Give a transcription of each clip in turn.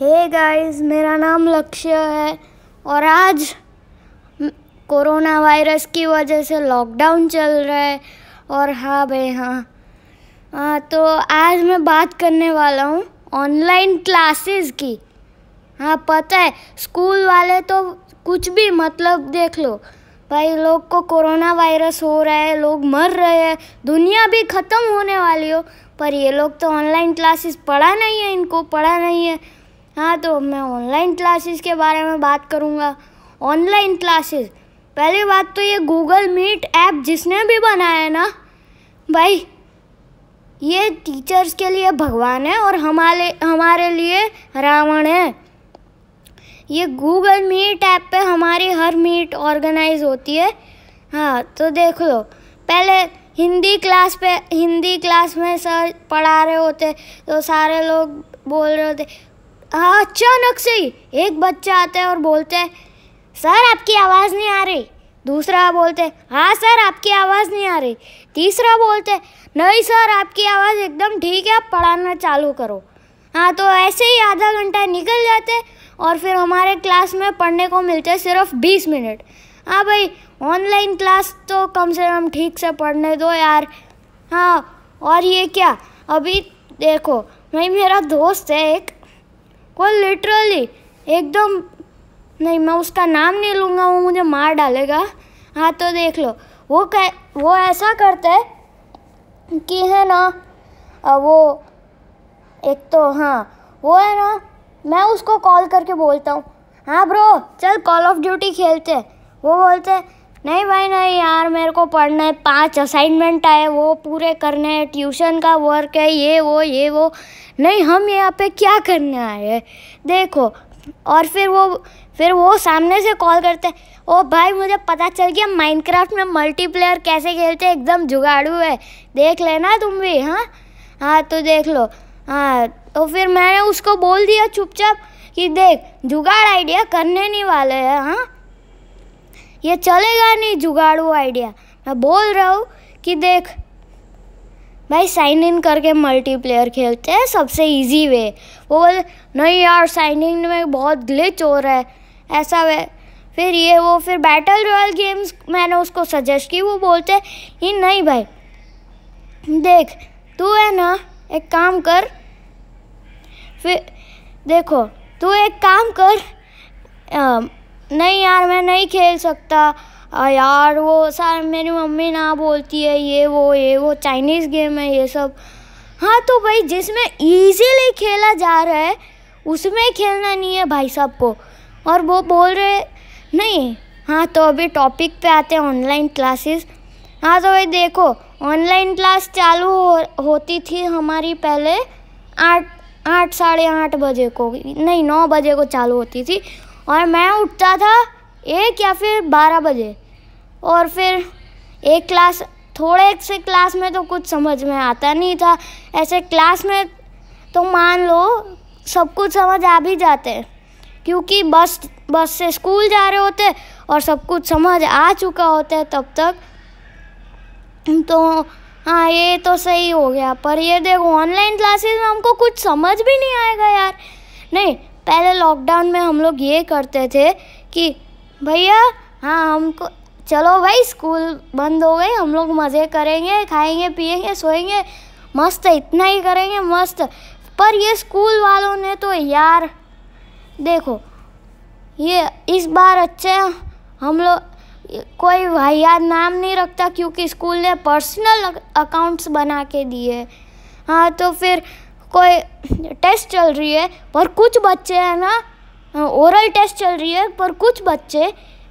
hey guys मेरा नाम लक्ष्य है और आज कोरोना वायरस की वजह से लॉकडाउन चल रहा है और हाँ भाई हाँ हाँ तो आज मैं बात करने वाला हूँ ऑनलाइन क्लासेस की हाँ पता है स्कूल वाले तो कुछ भी मतलब देख लो भाई लोग को कोरोना वायरस हो रहा है लोग मर रहे हैं दुनिया भी ख़त्म होने वाली हो पर ये लोग तो ऑनलाइन क्लासेस पढ़ा नहीं है इनको पढ़ा नहीं है हाँ तो मैं ऑनलाइन क्लासेस के बारे में बात करूँगा ऑनलाइन क्लासेस पहली बात तो ये गूगल मीट ऐप जिसने भी बनाया है ना भाई ये टीचर्स के लिए भगवान है और हमारे हमारे लिए रावण है ये गूगल मीट ऐप पे हमारी हर मीट ऑर्गेनाइज होती है हाँ तो देख लो पहले हिंदी क्लास पे हिंदी क्लास में सर पढ़ा रहे होते तो सारे लोग बोल रहे होते हाँ, अचानक से एक बच्चा आता है और बोलते हैं सर आपकी आवाज़ नहीं आ रही दूसरा बोलते हाँ सर आपकी आवाज़ नहीं आ रही तीसरा बोलते नहीं सर आपकी आवाज़ एकदम ठीक है आप पढ़ाना चालू करो हाँ तो ऐसे ही आधा घंटा निकल जाते और फिर हमारे क्लास में पढ़ने को मिलते सिर्फ बीस मिनट हाँ भाई ऑनलाइन क्लास तो कम से कम ठीक से पढ़ने दो यार हाँ और ये क्या अभी देखो भाई मेरा दोस्त है एक वो लिटरली एकदम नहीं मैं उसका नाम नहीं लूँगा वो मुझे मार डालेगा हाँ तो देख लो वो कह वो ऐसा करता है कि है ना वो एक तो हाँ वो है ना मैं उसको कॉल करके बोलता हूँ हाँ ब्रो चल कॉल ऑफ ड्यूटी खेलते वो बोलते नहीं भाई नहीं यार मेरे को पढ़ना है पांच असाइनमेंट आए वो पूरे करने हैं ट्यूशन का वर्क है ये वो ये वो नहीं हम यहाँ पे क्या करने आए हैं देखो और फिर वो फिर वो सामने से कॉल करते ओ भाई मुझे पता चल गया माइनक्राफ्ट में मल्टीप्लेयर कैसे खेलते एकदम जुगाड़ू है देख लेना तुम भी हाँ हाँ तो देख लो हाँ तो फिर मैंने उसको बोल दिया चुपचाप कि देख जुगाड़ आइडिया करने नहीं वाले हैं हाँ ये चलेगा नहीं जुगाड़ू आइडिया मैं बोल रहा हूँ कि देख भाई साइन इन करके मल्टीप्लेयर खेलते हैं सबसे इजी वे वो बोले नहीं यार साइन इन में बहुत ग्लिच हो रहा है ऐसा वे फिर ये वो फिर बैटल रॉयल गेम्स मैंने उसको सजेस्ट की वो बोलते हैं नहीं भाई देख तू है ना एक काम कर फिर देखो तू एक काम कर आ, नहीं यार मैं नहीं खेल सकता यार वो सर मेरी मम्मी ना बोलती है ये वो ये वो चाइनीज़ गेम है ये सब हाँ तो भाई जिसमें ईजीली खेला जा रहा है उसमें खेलना नहीं है भाई साहब को और वो बोल रहे नहीं हाँ तो अभी टॉपिक पे आते हैं ऑनलाइन क्लासेस हाँ तो भाई देखो ऑनलाइन क्लास चालू हो, होती थी हमारी पहले आठ आठ साढ़े आठ बजे को नहीं नौ बजे को चालू होती थी और मैं उठता था एक या फिर बारह बजे और फिर एक क्लास थोड़े से क्लास में तो कुछ समझ में आता नहीं था ऐसे क्लास में तो मान लो सब कुछ समझ आ भी जाते हैं क्योंकि बस बस से स्कूल जा रहे होते और सब कुछ समझ आ चुका होता है तब तक तो हाँ ये तो सही हो गया पर ये देखो ऑनलाइन क्लासेस में हमको कुछ समझ भी नहीं आएगा यार नहीं पहले लॉकडाउन में हम लोग ये करते थे कि भैया हाँ हमको चलो भाई स्कूल बंद हो गए हम लोग मज़े करेंगे खाएंगे पिएंगे सोएंगे मस्त इतना ही करेंगे मस्त पर ये स्कूल वालों ने तो यार देखो ये इस बार अच्छे हम लोग कोई वाहियात नाम नहीं रखता क्योंकि स्कूल ने पर्सनल अकाउंट्स बना के दिए हाँ तो फिर कोई टेस्ट चल रही है पर कुछ बच्चे हैं ना ओरल हाँ, टेस्ट चल रही है पर कुछ बच्चे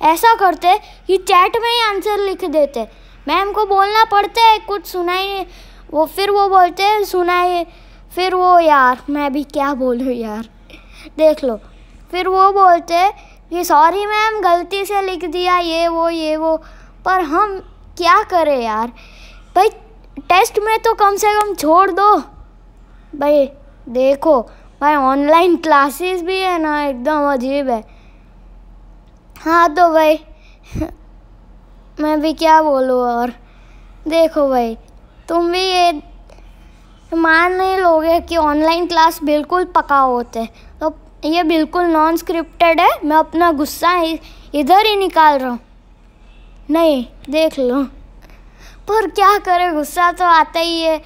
ऐसा करते कि चैट में ही आंसर लिख देते मैम को बोलना पड़ता है कुछ सुनाई वो फिर वो बोलते हैं सुनाई फिर वो यार मैं भी क्या बोलूँ यार देख लो फिर वो बोलते कि सॉरी मैम गलती से लिख दिया ये वो ये वो पर हम क्या करें यार भाई टेस्ट में तो कम से कम छोड़ दो भाई देखो भाई ऑनलाइन क्लासेस भी है ना एकदम अजीब है हाँ तो भाई मैं भी क्या बोलूँ और देखो भाई तुम भी ये मान नहीं लोगे कि ऑनलाइन क्लास बिल्कुल पका होते तो ये बिल्कुल नॉन स्क्रिप्टेड है मैं अपना गुस्सा इधर ही निकाल रहा हूँ नहीं देख लो पर क्या करे गुस्सा तो आता ही है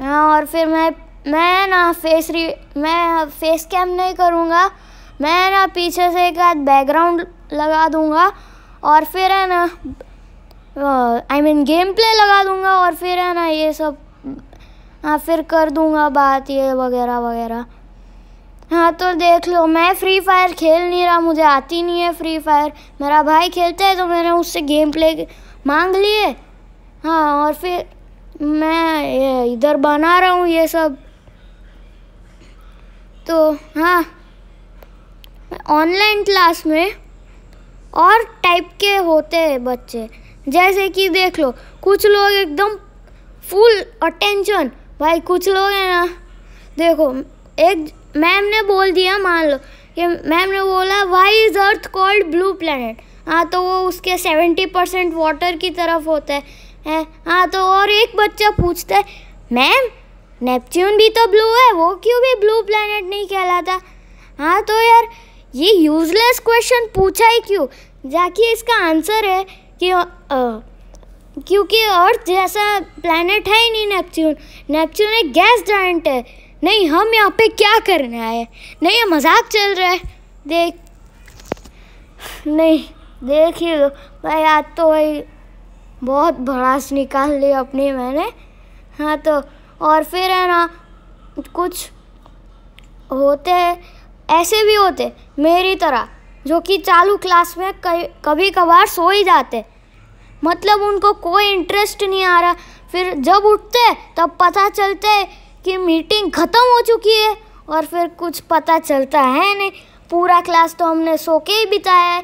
हाँ, और फिर मैं मैं ना फेस री मैं फेस कैम नहीं करूँगा मैं ना पीछे से एक आध बैकग्राउंड लगा दूँगा और फिर है ना आई मीन गेम प्ले लगा दूँगा और फिर है ना ये सब हाँ फिर कर दूँगा बात ये वगैरह वगैरह हाँ तो देख लो मैं फ्री फायर खेल नहीं रहा मुझे आती नहीं है फ्री फायर मेरा भाई खेलता है तो मैंने उससे गेम प्ले मांग लिए हाँ और फिर मैं ये इधर बना रहा हूँ ये सब तो हाँ ऑनलाइन क्लास में और टाइप के होते हैं बच्चे जैसे कि देख लो कुछ लोग एकदम फुल अटेंशन भाई कुछ लोग हैं ना देखो एक मैम ने बोल दिया मान लो कि मैम ने बोला why is earth called blue planet हाँ तो वो उसके सेवेंटी परसेंट वाटर की तरफ होता है हाँ तो और एक बच्चा पूछता है मैम नेपच्यून भी तो ब्लू है वो क्यों भी ब्लू प्लैनेट नहीं कहलाता हाँ तो यार ये यूजलेस क्वेश्चन पूछा ही क्यों जाकि इसका आंसर है कि क्योंकि अर्थ जैसा प्लैनेट है ही नहीं नेपच्यून नेपच्यून एक गैस जॉइंट है नहीं हम यहाँ पे क्या करने आए हैं नहीं ये मजाक चल रहा है देख नहीं देखिए लो भाई आज तो भाई बहुत भड़ास निकाल लिया अपनी मैंने हाँ तो और फिर है ना कुछ होते हैं ऐसे भी होते मेरी तरह जो कि चालू क्लास में कभी कभार सो ही जाते मतलब उनको कोई इंटरेस्ट नहीं आ रहा फिर जब उठते तब पता चलते कि मीटिंग ख़त्म हो चुकी है और फिर कुछ पता चलता है नहीं पूरा क्लास तो हमने सो के ही बिताया है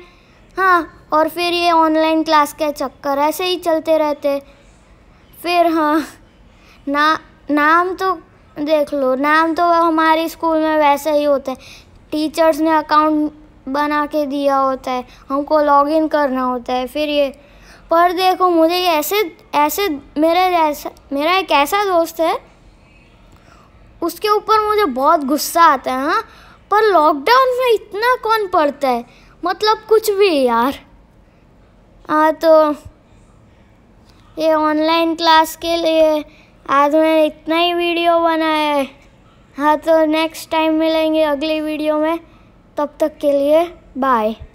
हाँ और फिर ये ऑनलाइन क्लास के चक्कर ऐसे ही चलते रहते फिर हाँ ना नाम तो देख लो नाम तो हमारे स्कूल में वैसे ही होते हैं टीचर्स ने अकाउंट बना के दिया होता है हमको लॉगिन करना होता है फिर ये पर देखो मुझे ऐसे ऐसे मेरा जैसा मेरा एक ऐसा दोस्त है उसके ऊपर मुझे बहुत गुस्सा आता है हाँ पर लॉकडाउन में इतना कौन पढ़ता है मतलब कुछ भी यार हाँ तो ये ऑनलाइन क्लास के लिए आज मैंने इतना ही वीडियो बनाया है हाँ तो नेक्स्ट टाइम मिलेंगे अगली वीडियो में तब तक के लिए बाय